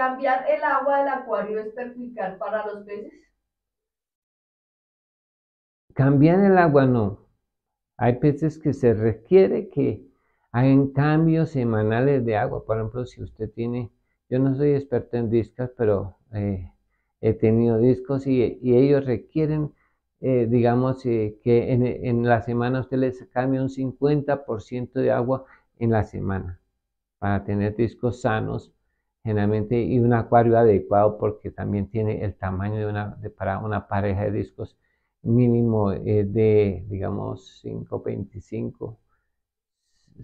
¿Cambiar el agua del acuario es perjudicial para los peces? Cambiar el agua no. Hay peces que se requiere que hayan cambios semanales de agua. Por ejemplo, si usted tiene, yo no soy experto en discos, pero eh, he tenido discos y, ellos requieren, eh, digamos, eh, que en, en, la semana usted les cambie un 50% de agua en la semana para tener discos sanos generalmente y un acuario adecuado porque también tiene el tamaño de una, para una pareja de discos mínimo eh, de, digamos, 525,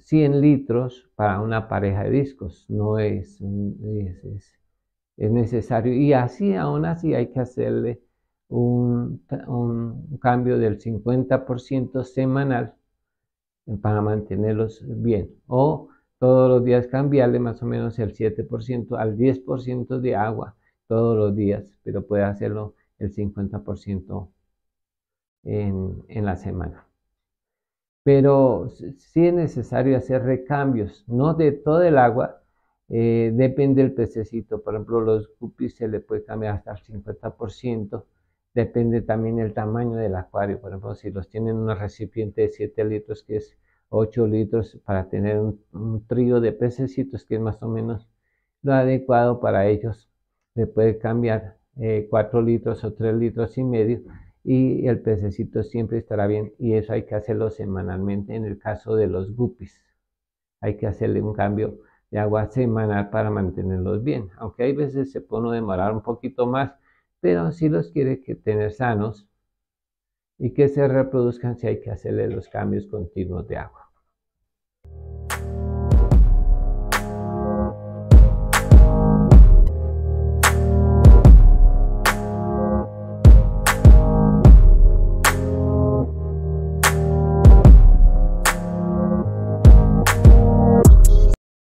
100 litros para una pareja de discos. No es, necesario. Y así, aún así, hay que hacerle un, un cambio del 50% semanal para mantenerlos bien. O todos los días cambiarle más o menos el 7% al 10% de agua todos los días, pero puede hacerlo el 50% en, en la semana. Pero sí es necesario hacer recambios, no de todo el agua, eh, depende del pececito. Por ejemplo, los guppies se le puede cambiar hasta el 50%. Depende también el tamaño del acuario. Por ejemplo, si los tienen en un recipiente de 7 litros, que es 8 litros para tener un, trío de pececitos que es más o menos lo adecuado para ellos. Le puede cambiar 4 eh, litros o 3 litros y medio y el pececito siempre estará bien y eso hay que hacerlo semanalmente en el caso de los guppies. Hay que hacerle un cambio de agua semanal para mantenerlos bien, aunque hay veces se pone demorar un poquito más, pero si los quiere tener sanos, y que se reproduzcan si hay que hacerle los cambios continuos de agua.